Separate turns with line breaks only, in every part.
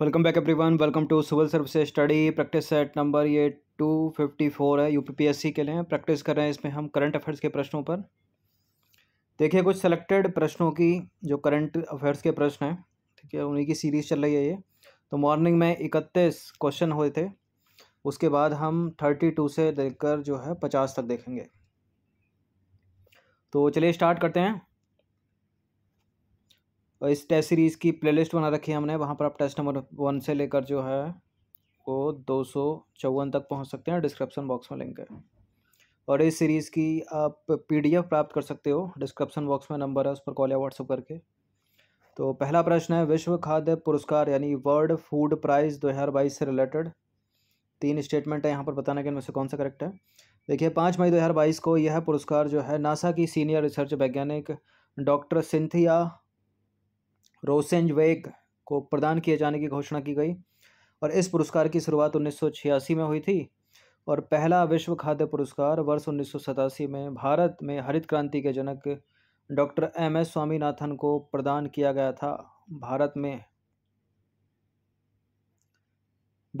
welcome back everyone welcome to civil service study practice set number ये two fifty four है UPPSC के लिए practice कर रहे हैं इसमें हम करंट अफेयर्स के प्रश्नों पर देखिए कुछ सेलेक्टेड प्रश्नों की जो करंट अफेयर्स के प्रश्न हैं ठीक है उन्हीं की सीरीज़ चल रही है ये तो मॉर्निंग में इकतीस क्वेश्चन हुए थे उसके बाद हम थर्टी टू से लेकर जो है पचास तक देखेंगे तो चलिए स्टार्ट करते हैं इस टेस्ट सीरीज़ की प्लेलिस्ट बना रखी है हमने वहाँ पर आप टेस्ट नंबर वन से लेकर जो है वो दो सौ चौवन तक पहुँच सकते हैं डिस्क्रिप्शन बॉक्स में लिंक है और इस सीरीज़ की आप पीडीएफ प्राप्त कर सकते हो डिस्क्रिप्सन बॉक्स में नंबर है उस पर कॉल या व्हाट्सअप करके तो पहला प्रश्न है विश्व खाद्य पुरस्कार यानी वर्ल्ड फूड प्राइज़ दो हज़ार बाईस से रिलेटेड तीन स्टेटमेंट है यहाँ पर बताना कि इनमें से कौन सा करेक्ट है देखिए पाँच मई दो हज़ार बाईस को यह पुरस्कार जो है नासा की सीनियर रिसर्च वैज्ञानिक डॉक्टर सिंथिया रोसेंजवेग को प्रदान किए जाने की घोषणा की गई और इस पुरस्कार की शुरुआत उन्नीस में हुई थी और पहला विश्व खाद्य पुरस्कार वर्ष उन्नीस में भारत में हरित क्रांति के जनक डॉक्टर एम एस स्वामीनाथन को प्रदान किया गया था भारत में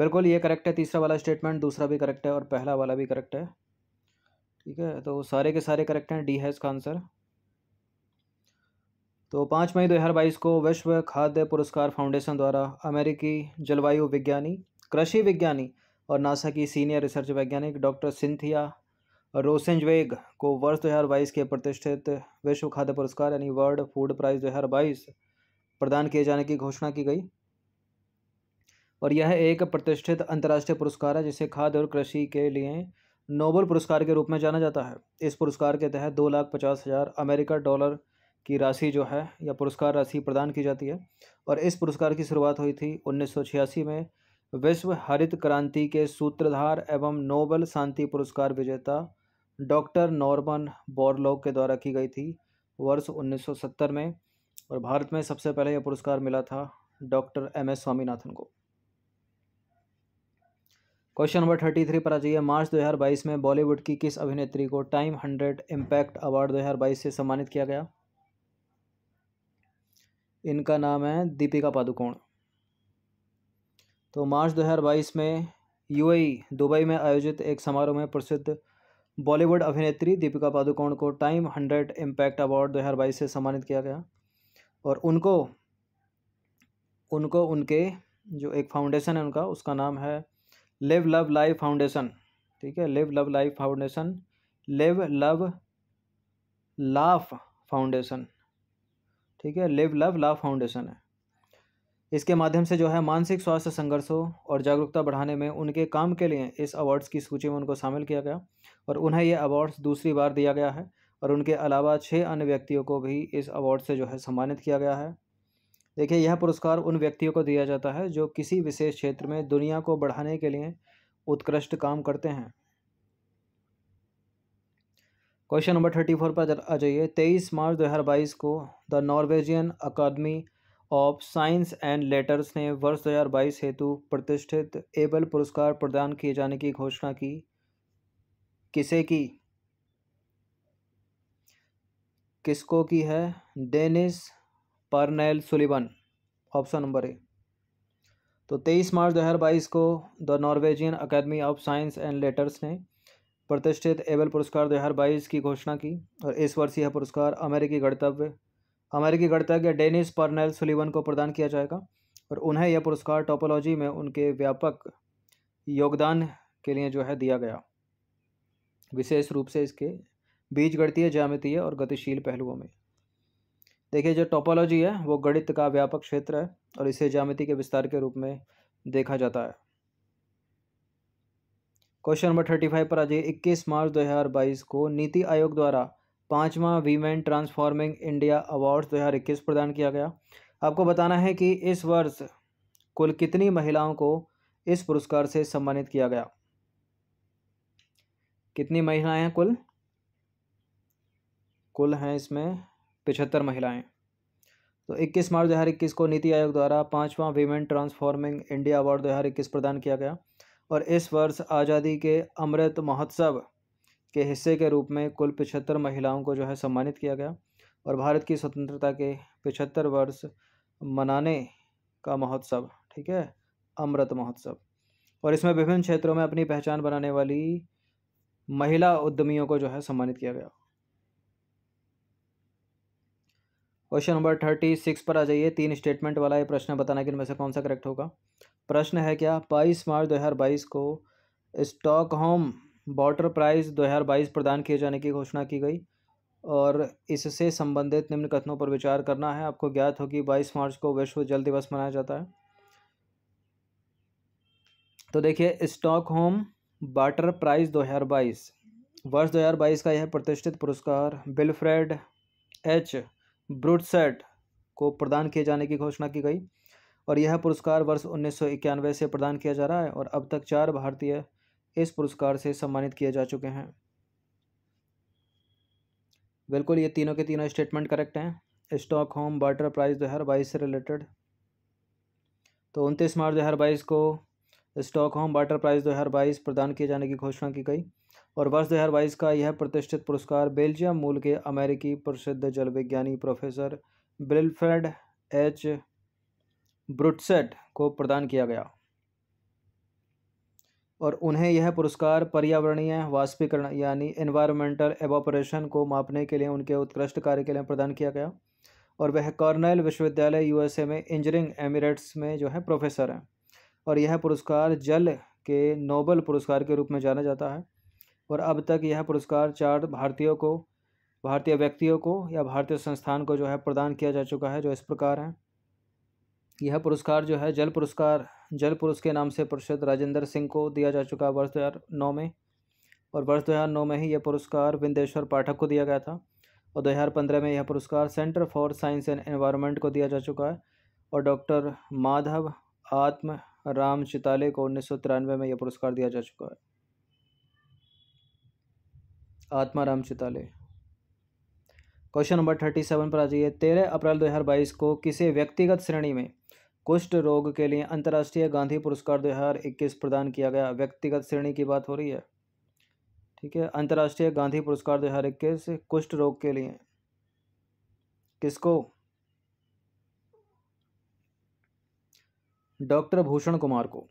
बिल्कुल ये करेक्ट है तीसरा वाला स्टेटमेंट दूसरा भी करेक्ट है और पहला वाला भी करेक्ट है ठीक है तो सारे के सारे करेक्ट हैं डी है इसका आंसर तो पाँच मई दो हजार बाईस को विश्व खाद्य पुरस्कार फाउंडेशन द्वारा अमेरिकी जलवायु विज्ञानी कृषि विज्ञानी और नासा की सीनियर रिसर्च वैज्ञानिक डॉक्टर सिंथिया रोसेंजवेग को वर्ष बाईस के प्रतिष्ठित विश्व खाद्य पुरस्कार यानी वर्ल्ड फूड प्राइज़ बाईस प्रदान किए जाने की घोषणा की गई और यह एक प्रतिष्ठित अंतर्राष्ट्रीय पुरस्कार है जिसे खाद्य और कृषि के लिए नोबल पुरस्कार के रूप में जाना जाता है इस पुरस्कार के तहत दो लाख पचास हज़ार अमेरिका डॉलर की राशि जो है या पुरस्कार राशि प्रदान की जाती है और इस पुरस्कार की शुरुआत हुई थी उन्नीस में विश्व हरित क्रांति के सूत्रधार एवं नोबल शांति पुरस्कार विजेता डॉक्टर नॉर्मन बोरलॉग के द्वारा की गई थी वर्ष 1970 में और भारत में सबसे पहले यह पुरस्कार मिला था डॉक्टर एम एस स्वामीनाथन को क्वेश्चन नंबर थर्टी थ्री पर आ जाइए मार्च 2022 में बॉलीवुड की किस अभिनेत्री को टाइम हंड्रेड इम्पैक्ट अवार्ड 2022 से सम्मानित किया गया इनका नाम है दीपिका पादुकोण तो मार्च 2022 में यूएई दुबई में आयोजित एक समारोह में प्रसिद्ध बॉलीवुड अभिनेत्री दीपिका पादुकोण को टाइम हंड्रेड इम्पैक्ट अवार्ड दो से सम्मानित किया गया और उनको उनको उनके जो एक फाउंडेशन है उनका उसका नाम है लिव लव लाइफ फाउंडेशन ठीक है live love life foundation live love laugh foundation ठीक है लिव लव लव फाउंडेशन है इसके माध्यम से जो है मानसिक स्वास्थ्य संघर्षों और जागरूकता बढ़ाने में उनके काम के लिए इस अवार्ड्स की सूची में उनको शामिल किया गया और उन्हें ये अवार्ड्स दूसरी बार दिया गया है और उनके अलावा छः अन्य व्यक्तियों को भी इस अवार्ड से जो है सम्मानित किया गया है देखिए यह पुरस्कार उन व्यक्तियों को दिया जाता है जो किसी विशेष क्षेत्र में दुनिया को बढ़ाने के लिए उत्कृष्ट काम करते हैं क्वेश्चन नंबर थर्टी फोर पर आ जाइए तेईस मार्च दो हजार बाईस को the Norwegian academy of science and letters ने वर्ष दो हजार बाईस हेतु प्रतिष्ठित एबल पुरस्कार प्रदान किए जाने की घोषणा की किसे की किसको की है Dennis Parnell Sullivan option number A तो तेईस मार्च दो हजार बाईस को the Norwegian academy of science and letters ने प्रतिष्ठित एबल पुरस्कार 2022 की घोषणा की और इस वर्ष यह पुरस्कार अमेरिकी गणतव्य अमेरिकी गणतज्ञ डेनिस पर्नेल सुलिवन को प्रदान किया जाएगा और उन्हें यह पुरस्कार टोपोलॉजी में उनके व्यापक योगदान के लिए जो है दिया गया विशेष रूप से इसके बीज गणतीय ज्यामितीय और गतिशील पहलुओं में देखिए जो टोपोलॉजी है वो गणित का व्यापक क्षेत्र है और इसे ज्यामिति के विस्तार के रूप में देखा जाता है क्वेश्चन नंबर थर्टी फाइव पर आ जाइए इक्कीस मार्च दो हज़ार बाईस को नीति आयोग द्वारा पाँचवा वीमेन ट्रांसफॉर्मिंग इंडिया अवार्ड्स दो हज़ार इक्कीस प्रदान किया गया आपको बताना है कि इस वर्ष कुल कितनी महिलाओं को इस पुरस्कार से सम्मानित किया गया कितनी महिलाएं हैं कुल कुल हैं इसमें पिछहत्तर महिलाएं तो 21 मार्च इक्कीस को नीति आयोग द्वारा पांचवा वीमेन ट्रांसफॉर्मिंग इंडिया अवार्ड इक्कीस प्रदान किया गया और इस वर्ष आज़ादी के अमृत महोत्सव के हिस्से के रूप में कुल पिछहत्तर महिलाओं को जो है सम्मानित किया गया और भारत की स्वतंत्रता के पिछहत्तर वर्ष मनाने का महोत्सव ठीक है अमृत महोत्सव और इसमें विभिन्न क्षेत्रों में अपनी पहचान बनाने वाली महिला उद्यमियों को जो है सम्मानित किया गया क्वेश्चन नंबर थर्टी सिक्स पर आ जाइए तीन स्टेटमेंट वाला ये प्रश्न बताना कि इनमें से कौन सा करेक्ट होगा प्रश्न है क्या बाईस मार्च दो हजार बाईस को स्टॉक होम वाटर प्राइज बाईस प्रदान किए जाने की घोषणा की गई और इससे संबंधित निम्न कथनों पर विचार करना है आपको ज्ञात हो कि बाईस मार्च को विश्व जल दिवस मनाया जाता है तो देखिए स्टॉक होम वाटर प्राइज दो हजार बाईस वर्ष दो हजार बाईस का यह प्रतिष्ठित पुरस्कार बिलफ्रेड एच ब्रूटसेट को प्रदान किए जाने की घोषणा की गई और यह पुरस्कार वर्ष उन्नीस से प्रदान किया जा रहा है और अब तक चार भारतीय इस पुरस्कार से सम्मानित किए जा चुके हैं बिल्कुल ये तीनों के तीनों स्टेटमेंट करेक्ट हैं स्टॉक होम वाटर प्राइस दो हज़ार बाईस से रिलेटेड तो उनतीस मार्च दो हज़ार बाईस को स्टॉक होम वाटर प्राइस दो हज़ार बाईस प्रदान किए जाने की घोषणा की गई और वर्ष दो हज़ार बाईस का यह प्रतिष्ठित पुरस्कार बेल्जियम मूल के अमेरिकी प्रसिद्ध जल विज्ञानी प्रोफेसर बिलफ्रेड एच ब्रुटसेट को प्रदान किया गया और उन्हें यह पुरस्कार पर्यावरणीय वाष्पीकरण यानी एनवायरमेंटल एवोपरेशन को मापने के लिए उनके उत्कृष्ट कार्य के लिए प्रदान किया गया और वह कॉर्नेल विश्वविद्यालय यूएसए में इंजीनियरिंग एमिरेट्स में जो है प्रोफेसर हैं और यह पुरस्कार जल के नोबल पुरस्कार के रूप में जाना जाता है और अब तक यह पुरस्कार चार भारतीयों को भारतीय व्यक्तियों को या भारतीय संस्थान को जो है प्रदान किया जा चुका है जो इस प्रकार हैं यह पुरस्कार जो है जल पुरस्कार जल पुरुष के नाम से प्रसिद्ध राजेंद्र सिंह को दिया जा चुका वर्ष दो हज़ार नौ में और वर्ष दो हज़ार नौ में ही यह पुरस्कार विंदेश्वर पाठक को दिया गया था और दो हज़ार पंद्रह में यह पुरस्कार centre for science and environment को दिया जा चुका है और डॉक्टर माधव आत्म राम चिताले को उन्नीस सौ तिरानवे में यह पुरस्कार दिया जा चुका है Atma Ram Chitale question number thirty seven पर आ जाइए तेरह अप्रैल दो हज़ार बाईस को किसी व्यक्तिगत श्रेणी में कुष्ठ रोग के लिए अंतर्राष्ट्रीय गांधी पुरस्कार इक्कीस प्रदान किया गया व्यक्तिगत श्रेणी की बात हो रही है ठीक है अंतर्राष्ट्रीय गांधी पुरस्कार इक्कीस कुष्ठ रोग के लिए किसको डॉक्टर भूषण कुमार को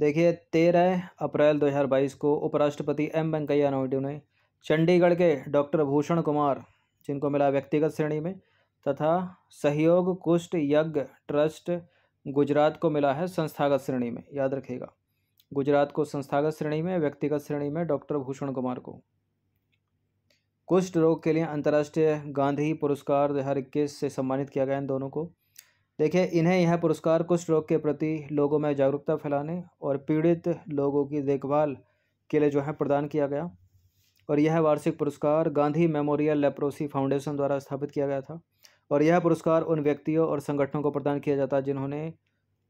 देखिए तेरह अप्रैल 2022 को उपराष्ट्रपति एम वेंकैया नायडू ने चंडीगढ़ के डॉक्टर भूषण कुमार जिनको मिला व्यक्तिगत श्रेणी में तथा सहयोग कुष्ठ यज्ञ ट्रस्ट गुजरात को मिला है संस्थागत श्रेणी में याद रखेगा गुजरात को संस्थागत श्रेणी में व्यक्तिगत श्रेणी में डॉक्टर भूषण कुमार को कुष्ठ रोग के लिए अंतर्राष्ट्रीय गांधी पुरस्कार दो हज़ार इक्कीस से सम्मानित किया गया इन दोनों को देखिए इन्हें यह पुरस्कार कुष्ठ रोग के प्रति लोगों में जागरूकता फैलाने और पीड़ित लोगों की देखभाल के लिए जो है प्रदान किया गया और यह वार्षिक पुरस्कार गांधी मेमोरियल लेप्रोसी फाउंडेशन द्वारा स्थापित किया गया था और यह पुरस्कार उन व्यक्तियों और संगठनों को प्रदान किया जाता है जिन्होंने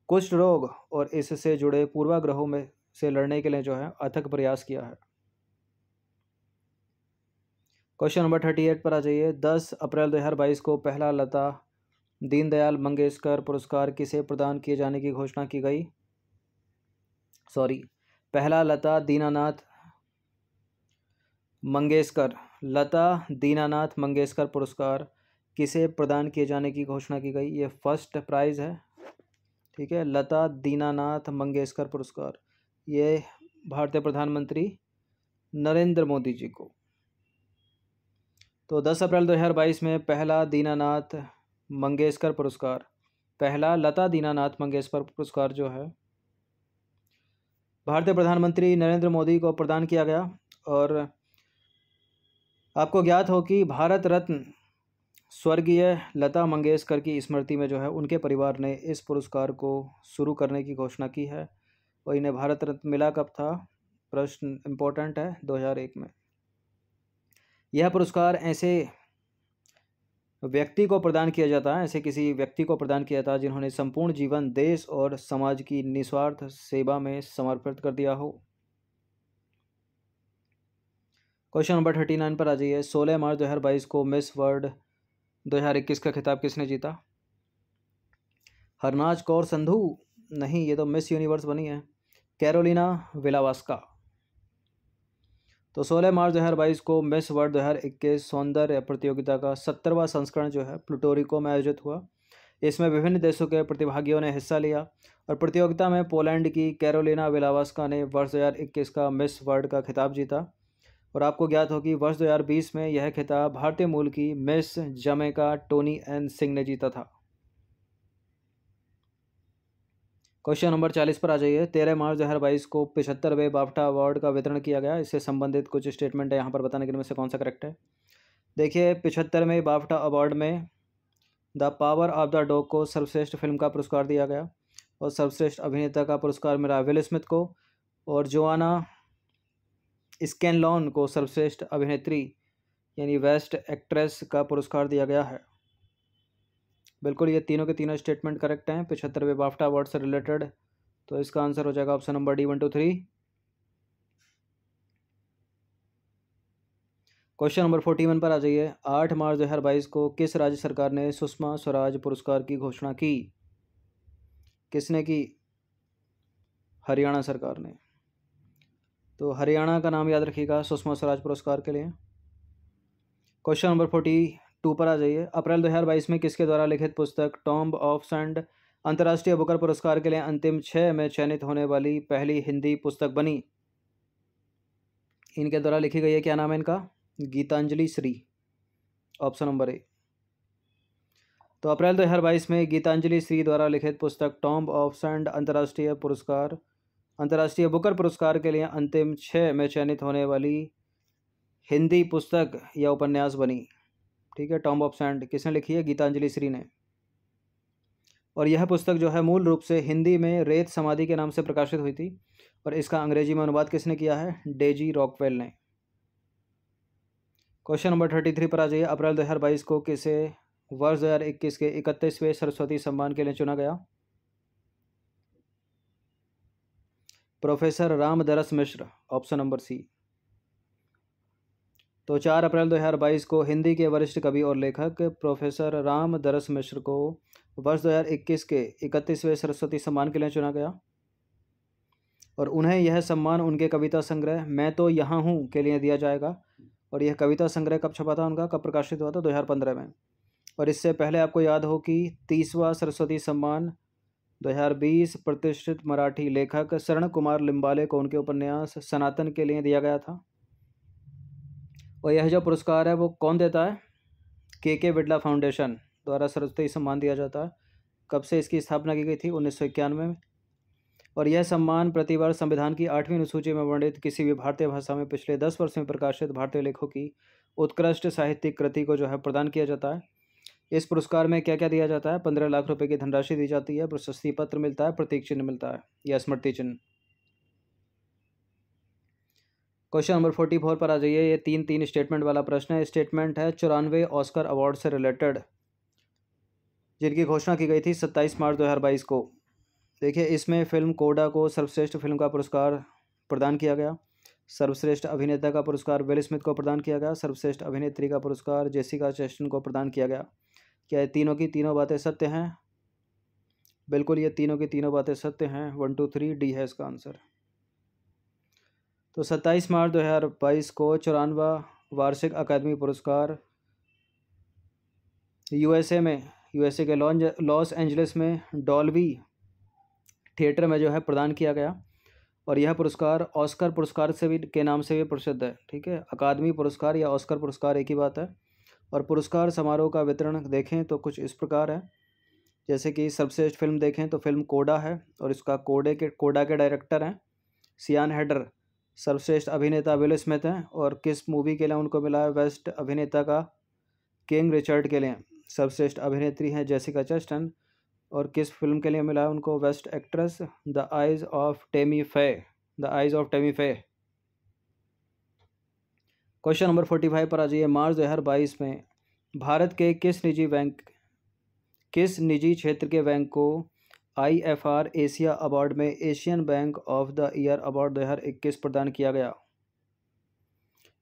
कुष्ठ रोग और इससे जुड़े पूर्वाग्रहों में से लड़ने के लिए जो है अथक प्रयास किया है क्वेश्चन नंबर थर्टी एट पर आ जाइए दस अप्रैल दो हज़ार बाईस को पहला लता दीनदयाल मंगेशकर पुरस्कार किसे प्रदान किए जाने की घोषणा की गई सॉरी पहला लता दीनानाथ मंगेशकर लता दीनानाथ मंगेशकर पुरस्कार किसे प्रदान किए जाने की घोषणा की गई ये फर्स्ट प्राइज़ है ठीक है लता दीनानाथ मंगेशकर पुरस्कार ये भारतीय प्रधानमंत्री नरेंद्र मोदी जी को तो 10 अप्रैल 2022 में पहला दीनानाथ मंगेशकर पुरस्कार पहला लता दीनानाथ मंगेशकर पुरस्कार जो है भारतीय प्रधानमंत्री नरेंद्र मोदी को प्रदान किया गया और आपको ज्ञात हो कि भारत रत्न स्वर्गीय लता मंगेशकर की स्मृति में जो है उनके परिवार ने इस पुरस्कार को शुरू करने की घोषणा की है और इन्हें भारत रत्न मिला कब था प्रश्न इम्पोर्टेंट है 2001 में यह पुरस्कार ऐसे व्यक्ति को प्रदान किया जाता है ऐसे किसी व्यक्ति को प्रदान किया जाता है जिन्होंने संपूर्ण जीवन देश और समाज की निस्वार्थ सेवा में समर्पित कर दिया हो क्वेश्चन नंबर थर्टी नाइन पर आ जाइए सोलह मार्च दो हज़ार बाईस को मिस वर्ल्ड 2021 का खिताब किसने जीता हरनाज कौर संधु नहीं ये तो मिस यूनिवर्स बनी है कैरोलिना विलावास्का तो 16 मार्च 2022 को मिस वर्ल्ड 2021 सौंदर्य प्रतियोगिता का सत्तरवा संस्करण जो है प्लूटोरिको में आयोजित हुआ इसमें विभिन्न देशों के प्रतिभागियों ने हिस्सा लिया और प्रतियोगिता में पोलैंड की कैरोलिना विलावास्का ने वर्ष 2021 का मिस वर्ल्ड का खिताब जीता और आपको ज्ञात हो कि वर्ष 2020 में यह खिताब भारतीय मूल की miss Jamaica Toni Ann Singh ने जीता था क्वेश्चन नंबर चालीस पर आ जाइए तेरह मार्च दो हज़ार बाईस को पिछहत्तरवें बाफ्टा अवार्ड का वितरण किया गया इससे संबंधित कुछ स्टेटमेंट है यहाँ पर बताने के लिए से कौन सा करेक्ट है देखिए पिछहत्तरवें बाफ्टा अवार्ड में the power of the dog को सर्वश्रेष्ठ फिल्म का पुरस्कार दिया गया और सर्वश्रेष्ठ अभिनेता का पुरस्कार मिला विल स्मिथ को और जोआना स्कैन लॉन को सर्वश्रेष्ठ अभिनेत्री यानी बेस्ट एक्ट्रेस का पुरस्कार दिया गया है बिल्कुल ये तीनों के तीनों स्टेटमेंट करेक्ट हैं पिछहत्तरवें बाफ्टा अवार्ड से रिलेटेड तो इसका आंसर हो जाएगा option number D one two three question number forty one पर आ जाइए आठ मार्च दो हज़ार बाईस को किस राज्य सरकार ने सुषमा स्वराज पुरस्कार की घोषणा की किसने की हरियाणा सरकार ने तो हरियाणा का नाम याद रखिएगा सुषमा स्वराज पुरस्कार के लिए क्वेश्चन नंबर फोर्टी टू पर आ जाइए अप्रैल दो हजार बाईस में किसके द्वारा लिखित पुस्तक टॉम्ब ऑफ सेंड अंतर्राष्ट्रीय बुकर पुरस्कार के लिए अंतिम छः में चयनित होने वाली पहली हिंदी पुस्तक बनी इनके द्वारा लिखी गई है क्या नाम है इनका Geetanjali Shree option number A तो अप्रैल दो हजार बाईस में गीतांजलि श्री द्वारा लिखित पुस्तक टॉम्ब ऑफ सैंड अंतर्राष्ट्रीय पुरस्कार अंतर्राष्ट्रीय बुकर पुरस्कार के लिए अंतिम छः में चयनित होने वाली हिंदी पुस्तक या उपन्यास बनी ठीक है टॉम ऑफ सैंड किसने लिखी है गीतांजलि श्री ने और यह पुस्तक जो है मूल रूप से हिंदी में रेत समाधि के नाम से प्रकाशित हुई थी और इसका अंग्रेजी में अनुवाद किसने किया है डेजी रॉकवेल ने क्वेश्चन नंबर थर्टी थ्री पर आ जाइए अप्रैल दो हज़ार बाईस को किसे वर्ष दो हज़ार इक्कीस के इकतीसवें सरस्वती सम्मान के लिए चुना गया professor Ramdaras Mishra option number C तो चार अप्रैल 2022 को हिंदी के वरिष्ठ कवि और लेखक प्रोफेसर रामदरस मिश्र को वर्ष 2021 के इकतीसवें सरस्वती सम्मान के लिए चुना गया और उन्हें यह सम्मान उनके कविता संग्रह मैं तो यहाँ हूँ के लिए दिया जाएगा और यह कविता संग्रह कब छपा था उनका कब प्रकाशित हुआ था पंद्रह में और इससे पहले आपको याद हो कि तीसवा सरस्वती सम्मान 2020 प्रतिष्ठित मराठी लेखक शरण कुमार लिम्बाले को उनके उपन्यास सनातन के लिए दिया गया था और यह जो पुरस्कार है वो कौन देता है के के बिरला फाउंडेशन द्वारा सरस्वती सम्मान दिया जाता है कब से इसकी स्थापना की गई थी उन्नीस सौ इक्यानवे में और यह सम्मान प्रतिवर्ष संविधान की आठवीं अनुसूची में वर्णित किसी भी भारतीय भाषा में पिछले दस वर्ष में प्रकाशित भारतीय लेखों की उत्कृष्ट साहित्यिक कृति को जो है प्रदान किया जाता है इस पुरस्कार में क्या क्या दिया जाता है पंद्रह लाख रुपए की धनराशि दी जाती है प्रशस्ति पत्र मिलता है प्रतीक चिन्ह मिलता है या स्मृति चिन्ह क्वेश्चन नंबर फोर्टी फोर पर आ जाइए ये तीन तीन स्टेटमेंट वाला प्रश्न है स्टेटमेंट है चौरानवे ऑस्कर अवार्ड से रिलेटेड जिनकी घोषणा की गई थी सत्ताईस मार्च दो हज़ार बाईस को देखिए इसमें फिल्म कोडा को सर्वश्रेष्ठ फिल्म का पुरस्कार प्रदान किया गया सर्वश्रेष्ठ अभिनेता का पुरस्कार विल स्मिथ को प्रदान किया गया सर्वश्रेष्ठ अभिनेत्री का पुरस्कार जेसिका चेस्टन को प्रदान किया गया क्या ये तीनों की तीनों बातें सत्य हैं बिल्कुल ये तीनों की तीनों बातें सत्य हैं वन टू थ्री डी है इसका आंसर तो सत्ताईस मार्च दो हज़ार बाईस को चौरानवा वार्षिक अकादमी पुरस्कार यूएसए में यूएसए के लॉस एंजलिस में डॉल्बी थिएटर में जो है प्रदान किया गया और यह पुरस्कार ऑस्कर पुरस्कार से भी के नाम से भी प्रसिद्ध है ठीक है अकादमी पुरस्कार या ऑस्कर पुरस्कार एक ही बात है और पुरस्कार समारोह का वितरण देखें तो कुछ इस प्रकार है जैसे कि सर्वश्रेष्ठ फिल्म देखें तो फिल्म कोडा है और इसका कोडे के कोडा के डायरेक्टर हैं सियान हैडर सर्वश्रेष्ठ अभिनेता विल स्मिथ हैं और किस मूवी के लिए उनको मिला है वेस्ट अभिनेता का किंग रिचर्ड के लिए सर्वश्रेष्ठ अभिनेत्री हैं जैसिका चस्टन और किस फिल्म के लिए मिला है उनको best actress the eyes of Tammy Faye the eyes of Tammy फे क्वेश्चन नंबर फोर्टी फाइव पर आ जाइए मार्च दो हज़ार बाईस में भारत के किस निजी बैंक किस निजी क्षेत्र के बैंक को I F R Asia award में Asian bank of the year award दो हज़ार इक्कीस प्रदान किया गया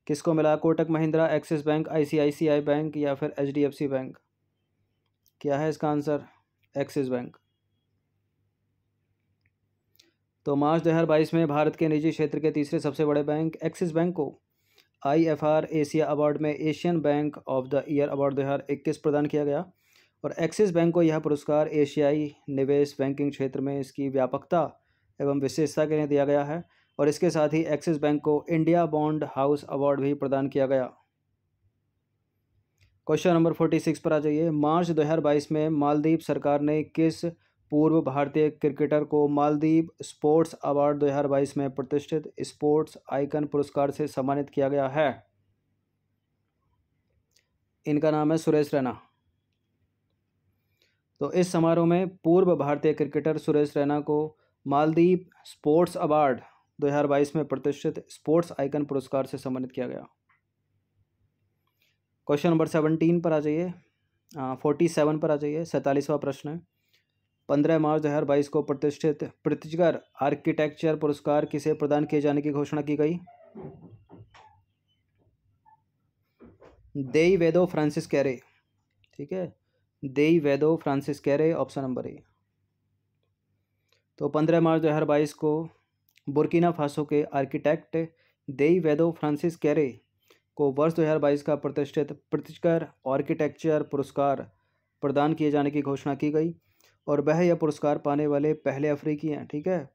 किसको मिला Kotak Mahindra Axis bank I C I C I bank या फिर H D F C bank क्या है इसका आंसर एक्सिस बैंक तो मार्च दो हजार बाईस में भारत के निजी क्षेत्र के तीसरे सबसे बड़े बैंक एक्सिस बैंक को आईएफआर एशिया अवार्ड में Asian bank of the year award दो हज़ार इक्कीस प्रदान किया गया और एक्सिस बैंक को यह पुरस्कार एशियाई निवेश बैंकिंग क्षेत्र में इसकी व्यापकता एवं विशेषता के लिए दिया गया है और इसके साथ ही एक्सिस बैंक को इंडिया बॉन्ड हाउस अवार्ड भी प्रदान किया गया क्वेश्चन नंबर फोर्टी सिक्स पर आ जाइए मार्च दो हजार बाईस में मालदीव सरकार ने किस पूर्व भारतीय क्रिकेटर को मालदीव स्पोर्ट्स अवार्ड 2022 में प्रतिष्ठित स्पोर्ट्स आइकन पुरस्कार से सम्मानित किया गया है इनका नाम है सुरेश रैना तो इस समारोह में पूर्व भारतीय क्रिकेटर सुरेश रैना को मालदीव स्पोर्ट्स अवार्ड 2022 में प्रतिष्ठित स्पोर्ट्स आइकन पुरस्कार से सम्मानित किया गया क्वेश्चन नंबर सेवनटीन पर आ जाइए फोर्टी सेवन पर आ जाइए सैंतालीसवा प्रश्न है पंद्रह मार्च दो हजार बाईस को प्रतिष्ठित प्रतिजगर आर्किटेक्चर पुरस्कार किसे प्रदान किए जाने की घोषणा की गई देई वेदो फ्रांसिस कैरे ठीक है देई वेदो Francis Kere option number A तो पंद्रह मार्च दो हजार बाईस को बुरकिना फासो के आर्किटेक्ट देई वेदो फ्रांसिस कैरे को वर्ष दो हजार बाईस का प्रतिष्ठित प्रतिजगर आर्किटेक्चर पुरस्कार प्रदान किए जाने की घोषणा की गई और वह यह पुरस्कार पाने वाले पहले अफ्रीकी हैं ठीक है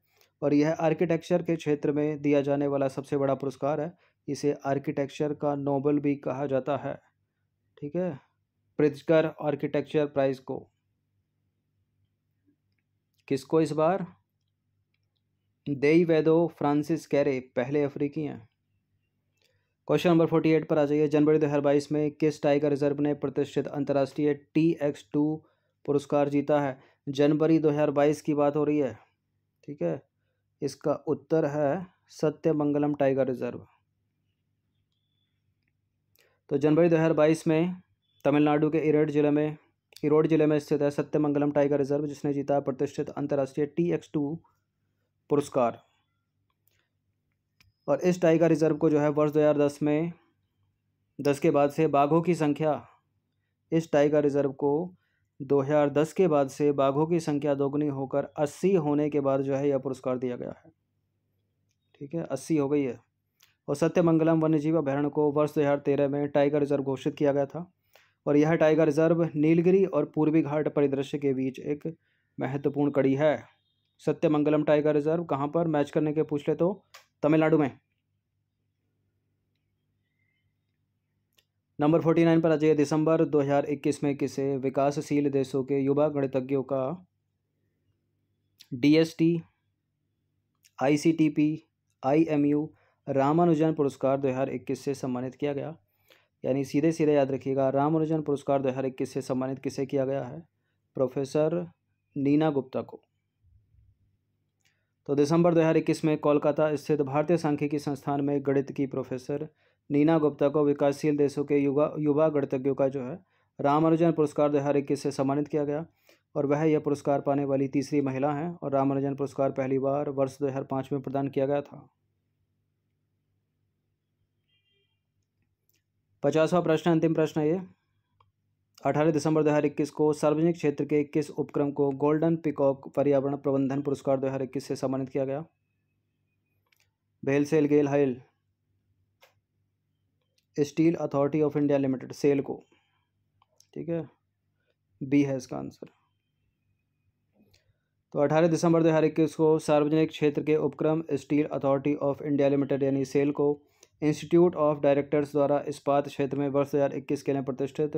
और यह आर्किटेक्चर के क्षेत्र में दिया जाने वाला सबसे बड़ा पुरस्कार है इसे आर्किटेक्चर का नोबल भी कहा जाता है ठीक है प्रिजकर आर्किटेक्चर प्राइज को किसको इस बार देई वेदो फ्रांसिस कैरे पहले अफ्रीकी हैं क्वेश्चन नंबर फोर्टी एट पर आ जाइए जनवरी दो हज़ार बाईस में किस टाइगर रिजर्व ने प्रतिष्ठित अंतर्राष्ट्रीय टी एक्स टू पुरस्कार जीता है जनवरी 2022 की बात हो रही है ठीक है इसका उत्तर है सत्यमंगलम टाइगर रिजर्व तो जनवरी 2022 में तमिलनाडु के इरोड जिले में इरोड जिले में स्थित है सत्यमंगलम टाइगर रिजर्व जिसने जीता प्रतिष्ठित अंतर्राष्ट्रीय टी एक्स टू पुरस्कार और इस टाइगर रिजर्व को जो है वर्ष 2010 में दस के बाद से बाघों की संख्या इस टाइगर रिजर्व को 2010 के बाद से बाघों की संख्या दोगुनी होकर 80 होने के बाद जो है यह पुरस्कार दिया गया है ठीक है 80 हो गई है और सत्यमंगलम वन्यजीव अभ्यारण्य को वर्ष 2013 में टाइगर रिजर्व घोषित किया गया था और यह टाइगर रिजर्व नीलगिरी और पूर्वी घाट परिदृश्य के बीच एक महत्वपूर्ण कड़ी है सत्यमंगलम टाइगर रिजर्व कहाँ पर मैच करने के पूछ ले तो तमिलनाडु में नंबर फोर्टी नाइन पर आ जाइए दिसंबर इक्कीस में किसे विकासशील देशों के युवा गणितज्ञों का डीएसटी आईसीटीपी आईएमयू रामानुजन पुरस्कार दो हजार इक्कीस से सम्मानित किया गया यानी सीधे सीधे याद रखिएगा रामानुजन पुरस्कार दो हजार इक्कीस से सम्मानित किसे किया गया है प्रोफेसर नीना गुप्ता को तो दिसंबर इक्कीस में कोलकाता स्थित भारतीय सांख्यिकी संस्थान में गणित की प्रोफेसर नीना गुप्ता को विकासशील देशों के युवा युवा गणतज्ञों का जो है रामानुजन पुरस्कार दो हज़ार इक्कीस से सम्मानित किया गया और वह यह पुरस्कार पाने वाली तीसरी महिला हैं और रामानुजन पुरस्कार पहली बार वर्ष दो हज़ार पाँच में प्रदान किया गया था पचासवा प्रश्न अंतिम प्रश्न है ये अठारह दिसंबर इक्कीस को सार्वजनिक क्षेत्र के इक्कीस उपक्रम को गोल्डन पिकॉक पर्यावरण प्रबंधन पुरस्कार इक्कीस से सम्मानित किया गया भेल सेल गेल हाइल steel authority of India limited SAIL को ठीक है बी है इसका आंसर तो 18 दिसंबर इक्कीस को सार्वजनिक क्षेत्र के उपक्रम steel authority of India limited यानी सेल को इंस्टीट्यूट ऑफ डायरेक्टर्स द्वारा इस्पात क्षेत्र में वर्ष 2021 के लिए प्रतिष्ठित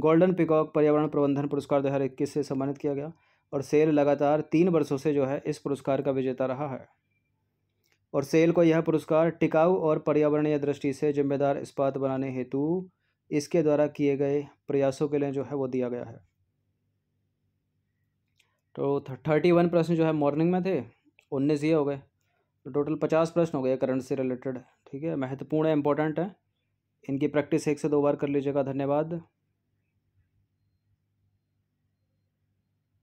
गोल्डन पिकॉक पर्यावरण प्रबंधन पुरस्कार इक्कीस से सम्मानित किया गया और सेल लगातार तीन वर्षों से जो है इस पुरस्कार का विजेता रहा है और सेल को यह पुरस्कार टिकाऊ और पर्यावरणीय दृष्टि से जिम्मेदार इस्पात बनाने हेतु इसके द्वारा किए गए प्रयासों के लिए जो है वो दिया गया है तो थर्टी वन प्रश्न जो है मॉर्निंग में थे उन्नीस ये हो गए तो टोटल पचास प्रश्न हो गए करंट से रिलेटेड ठीक है महत्वपूर्ण है इंपॉर्टेंट है इनकी प्रैक्टिस एक से दो बार कर लीजिएगा धन्यवाद